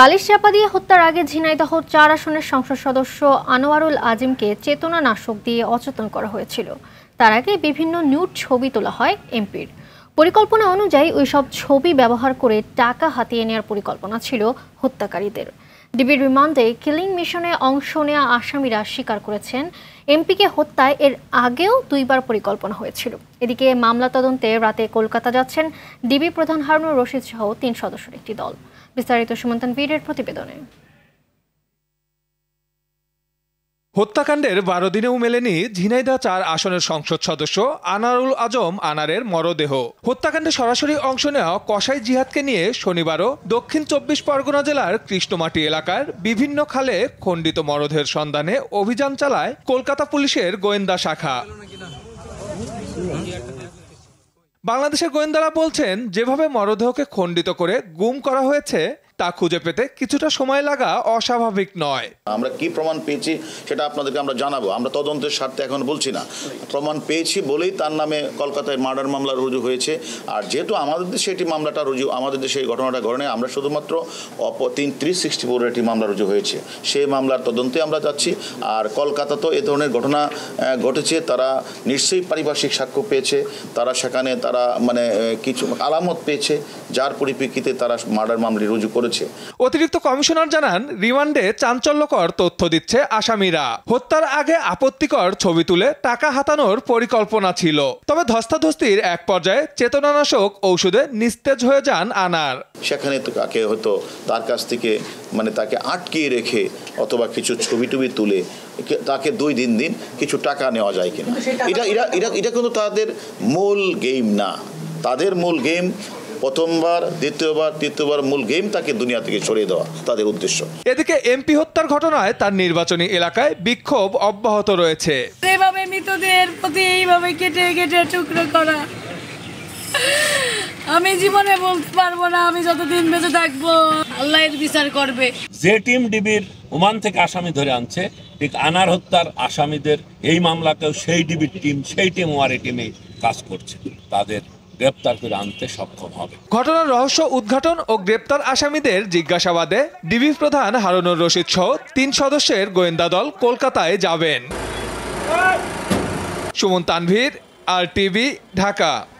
বালিশ চাপা দিয়ে হত্যার আগে ঝিনাইদহ চার আসনের সংসদ সদস্য আনোয়ারুল আজিমকে চেতনা নাশক দিয়ে অচেতন করা হয়েছিল তার আগে বিভিন্ন নিউড ছবি তোলা হয় এমপির পরিকল্পনা অনুযায়ী ওইসব ছবি ব্যবহার করে টাকা হাতিয়ে নেওয়ার পরিকল্পনা ছিল হত্যাকারীদের ডিবির রিমান্ডে কিলিং মিশনে অংশ নেওয়া আসামিরা স্বীকার করেছেন এমপিকে হত্যায় এর আগেও দুইবার পরিকল্পনা হয়েছিল এদিকে মামলা তদন্তে রাতে কলকাতা যাচ্ছেন ডিবি প্রধান হারুন রশিদ সহ তিন সদস্যের একটি দল বিস্তারিত সুমন্তন বীরের প্রতিবেদনে হত্যাকাণ্ডের বারো দিনেও মেলেনি ঝিনাইদা চার আসনের সংসদ সদস্য আনারুল আজম আনারের মরদেহ হত্যাকাণ্ডে সরাসরি অংশ নেওয়া কসাই জিহাদকে নিয়ে শনিবারও দক্ষিণ চব্বিশ পরগনা জেলার কৃষ্ণমাটি এলাকার বিভিন্ন খালে খণ্ডিত মরদেহের সন্ধানে অভিযান চালায় কলকাতা পুলিশের গোয়েন্দা শাখা বাংলাদেশের গোয়েন্দারা বলছেন যেভাবে মরদেহকে খণ্ডিত করে গুম করা হয়েছে তা খুঁজে পেতে কিছুটা সময় লাগা অস্বাভাবিক নয় আমরা কি প্রমাণ পেয়েছি সেটা আপনাদেরকে আমরা জানাবো আমরা তদন্তের স্বার্থে এখন বলছি না প্রমাণ পেয়েছি বলেই তার নামে কলকাতায় মার্ডার মামলা রুজু হয়েছে আর যেহেতু আমাদের দেশে এটি মামলাটা রুজু আমাদের দেশে এই ঘটনাটা ঘটনে আমরা শুধুমাত্র অপ তিন থ্রি সিক্সটি ফোর একটি মামলা রুজু হয়েছে সেই মামলার তদন্তে আমরা যাচ্ছি আর কলকাতা তো এ ধরনের ঘটনা ঘটেছে তারা নিশ্চয়ই পারিপার্শ্বিক সাক্ষ্য পেয়েছে তারা সেখানে তারা মানে কিছু আলামত পেয়েছে যার পরিপ্রেক্ষিতে তারা মার্ডার মামলা রুজু করে করেছে অতিরিক্ত কমিশনার জানান রিমান্ডে চাঞ্চল্যকর তথ্য দিচ্ছে আসামিরা হত্যার আগে আপত্তিকর ছবি তুলে টাকা হাতানোর পরিকল্পনা ছিল তবে ধস্তাধস্তির এক পর্যায়ে চেতনানাশক ঔষধে নিস্তেজ হয়ে যান আনার সেখানে তো কাকে হতো তার কাছ থেকে মানে তাকে আটকিয়ে রেখে অথবা কিছু ছবি টুবি তুলে তাকে দুই দিন দিন কিছু টাকা নেওয়া যায় কিনা এটা এটা এটা কিন্তু তাদের মূল গেম না তাদের মূল গেম প্রথমবার দ্বিতীয়বার তৃতীয়বার মূল গেম তাকে দুনিয়া থেকে সরিয়ে দেওয়া তাদের উদ্দেশ্য এদিকে এমপি হত্যার ঘটনায় তার নির্বাচনী এলাকায় বিক্ষোভ অব্যাহত রয়েছে এভাবে মৃতদের প্রতি এইভাবে কেটে কেটে টুকরো করা আমি জীবনে বলতে পারবো না আমি যতদিন বেঁচে থাকবো আল্লাহ বিচার করবে যে টিম ডিবির ওমান থেকে আসামি ধরে আনছে ঠিক আনার হত্যার আসামিদের এই মামলাতেও সেই ডিবির টিম সেই টিম ওয়ারে টিমে কাজ করছে তাদের গ্রেপ্তার করে আনতে সক্ষম হবে ঘটনার রহস্য উদ্ঘাটন ও গ্রেপ্তার আসামিদের জিজ্ঞাসাবাদে ডিবি প্রধান হারুনুর রশিদ সহ তিন সদস্যের গোয়েন্দা দল কলকাতায় যাবেন সুমন তানভীর আর টিভি ঢাকা